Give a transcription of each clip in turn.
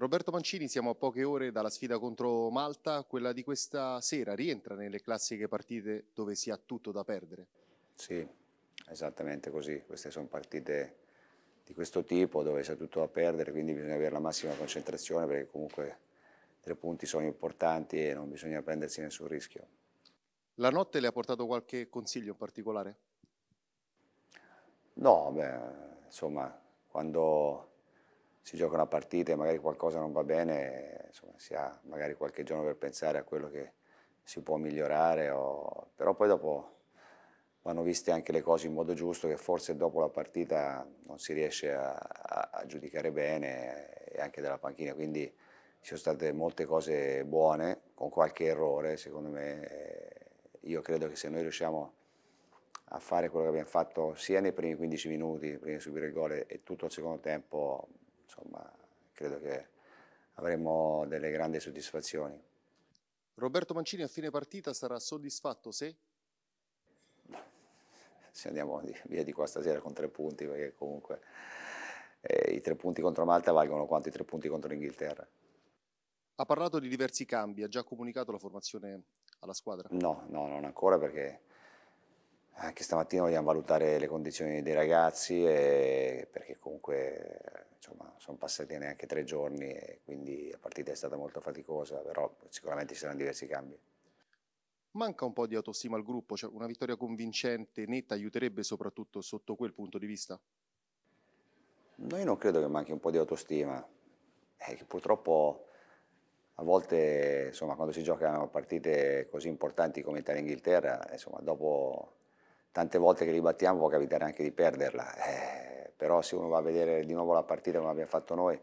Roberto Mancini, siamo a poche ore dalla sfida contro Malta, quella di questa sera rientra nelle classiche partite dove si ha tutto da perdere? Sì, esattamente così, queste sono partite di questo tipo dove si ha tutto da perdere, quindi bisogna avere la massima concentrazione perché comunque tre punti sono importanti e non bisogna prendersi nessun rischio. La notte le ha portato qualche consiglio in particolare? No, beh, insomma, quando si gioca una partita e magari qualcosa non va bene, insomma, si ha magari qualche giorno per pensare a quello che si può migliorare, o... però poi dopo vanno viste anche le cose in modo giusto che forse dopo la partita non si riesce a, a, a giudicare bene e anche dalla panchina, quindi ci sono state molte cose buone, con qualche errore secondo me, io credo che se noi riusciamo a fare quello che abbiamo fatto sia nei primi 15 minuti prima di subire il gol e tutto il secondo tempo insomma, credo che avremo delle grandi soddisfazioni. Roberto Mancini a fine partita sarà soddisfatto se? Se andiamo via di qua stasera con tre punti, perché comunque eh, i tre punti contro Malta valgono quanto i tre punti contro l'Inghilterra. Ha parlato di diversi cambi, ha già comunicato la formazione alla squadra? No, no, non ancora perché anche stamattina vogliamo valutare le condizioni dei ragazzi e, perché comunque insomma, sono passati neanche tre giorni e quindi la partita è stata molto faticosa, però sicuramente ci saranno diversi cambi. Manca un po' di autostima al gruppo, cioè una vittoria convincente, netta, aiuterebbe soprattutto sotto quel punto di vista? io non credo che manchi un po' di autostima, eh, che purtroppo a volte insomma, quando si giocano partite così importanti come Italia-Inghilterra, dopo tante volte che li battiamo può capitare anche di perderla, eh, però se uno va a vedere di nuovo la partita come abbiamo fatto noi,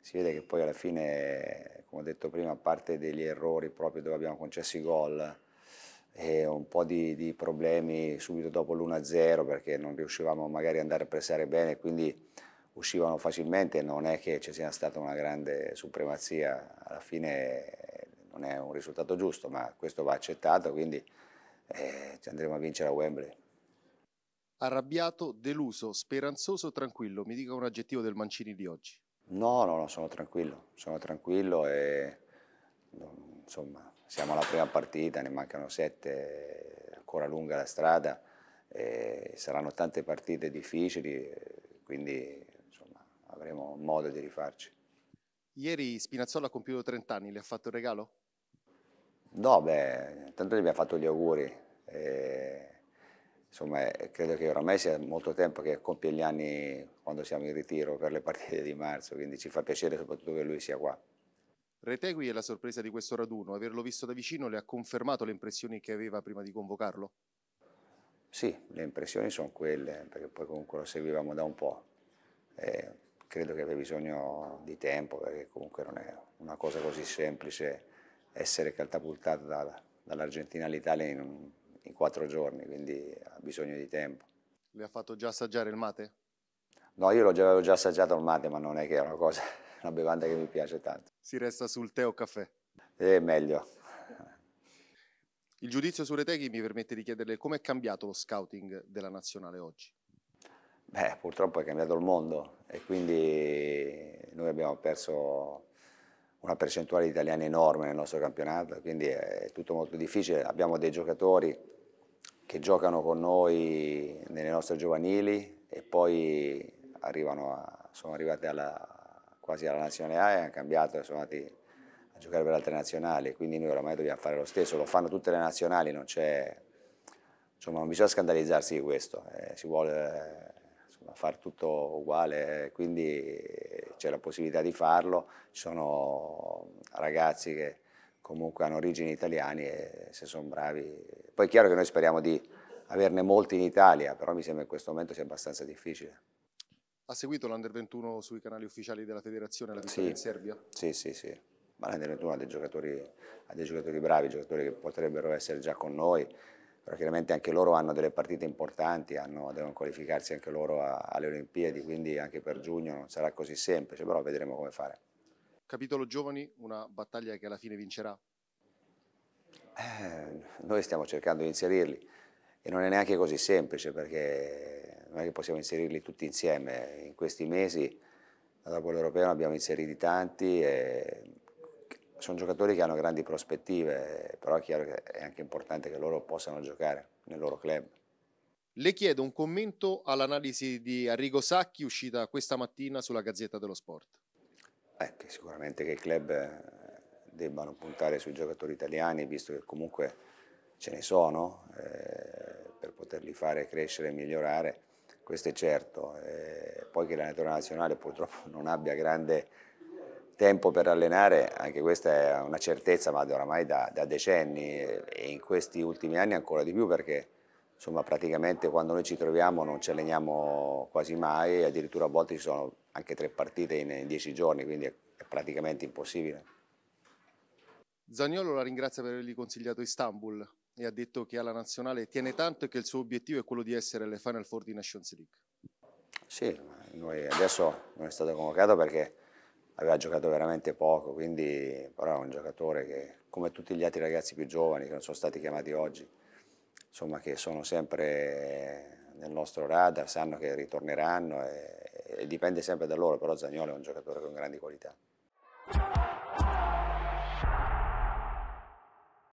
si vede che poi alla fine, come ho detto prima, a parte degli errori proprio dove abbiamo concesso i gol e un po' di, di problemi subito dopo l'1-0 perché non riuscivamo magari ad andare a pressare bene, quindi uscivano facilmente, non è che ci sia stata una grande supremazia, alla fine non è un risultato giusto, ma questo va accettato, quindi eh, andremo a vincere a Wembley arrabbiato, deluso, speranzoso, tranquillo. Mi dica un aggettivo del Mancini di oggi. No, no, no, sono tranquillo, sono tranquillo e insomma siamo alla prima partita, ne mancano sette, ancora lunga la strada, saranno tante partite difficili, quindi insomma, avremo modo di rifarci. Ieri Spinazzola ha compiuto 30 anni, le ha fatto il regalo? No, beh, tanto gli abbiamo fatto gli auguri. E insomma, credo che oramai sia molto tempo che compie gli anni quando siamo in ritiro per le partite di marzo, quindi ci fa piacere soprattutto che lui sia qua. Retegui è la sorpresa di questo raduno, averlo visto da vicino le ha confermato le impressioni che aveva prima di convocarlo? Sì, le impressioni sono quelle, perché poi comunque lo seguivamo da un po'. Eh, credo che abbia bisogno di tempo, perché comunque non è una cosa così semplice essere catapultato da, dall'Argentina all'Italia in un quattro giorni, quindi ha bisogno di tempo. Le ha fatto già assaggiare il mate? No, io l'avevo già assaggiato il mate, ma non è che è una cosa, una bevanda che mi piace tanto. Si resta sul tè o caffè? Eh, meglio. Il giudizio su Reteghi mi permette di chiederle come è cambiato lo scouting della nazionale oggi? Beh, purtroppo è cambiato il mondo e quindi noi abbiamo perso una percentuale di italiani enorme nel nostro campionato, quindi è tutto molto difficile. Abbiamo dei giocatori che giocano con noi nelle nostre giovanili e poi a, sono arrivati alla, quasi alla nazionale A e hanno cambiato e sono andati a giocare per altre nazionali, quindi noi oramai dobbiamo fare lo stesso, lo fanno tutte le nazionali, non c'è, insomma non bisogna scandalizzarsi di questo, eh, si vuole eh, fare tutto uguale, quindi c'è la possibilità di farlo, ci sono ragazzi che comunque hanno origini italiane e se sono bravi poi è chiaro che noi speriamo di averne molti in Italia, però mi sembra in questo momento sia abbastanza difficile. Ha seguito l'Under 21 sui canali ufficiali della federazione la vittoria sì. in Serbia? Sì, sì, sì. Ma l'Under 21 ha dei, giocatori, ha dei giocatori bravi, giocatori che potrebbero essere già con noi, però chiaramente anche loro hanno delle partite importanti, hanno, devono qualificarsi anche loro a, alle Olimpiadi, quindi anche per giugno non sarà così semplice, però vedremo come fare. Capitolo giovani, una battaglia che alla fine vincerà eh, noi stiamo cercando di inserirli e non è neanche così semplice perché non è che possiamo inserirli tutti insieme. In questi mesi dopo l'Europeo ne abbiamo inseriti tanti e sono giocatori che hanno grandi prospettive, però è chiaro che è anche importante che loro possano giocare nel loro club. Le chiedo un commento all'analisi di Arrigo Sacchi uscita questa mattina sulla Gazzetta dello Sport. Eh, che sicuramente che il club debbano puntare sui giocatori italiani, visto che comunque ce ne sono, eh, per poterli fare crescere e migliorare, questo è certo. Eh, poi che l'allenatore nazionale purtroppo non abbia grande tempo per allenare, anche questa è una certezza, ma oramai da, da decenni eh, e in questi ultimi anni ancora di più perché insomma praticamente quando noi ci troviamo non ci alleniamo quasi mai, addirittura a volte ci sono anche tre partite in, in dieci giorni, quindi è, è praticamente impossibile. Zagnolo la ringrazia per avergli consigliato Istanbul e ha detto che alla nazionale tiene tanto e che il suo obiettivo è quello di essere le Final Four di Nations League. Sì, noi adesso non è stato convocato perché aveva giocato veramente poco, quindi però è un giocatore che, come tutti gli altri ragazzi più giovani che non sono stati chiamati oggi, insomma che sono sempre nel nostro radar, sanno che ritorneranno e, e dipende sempre da loro, però Zagnolo è un giocatore con grandi qualità.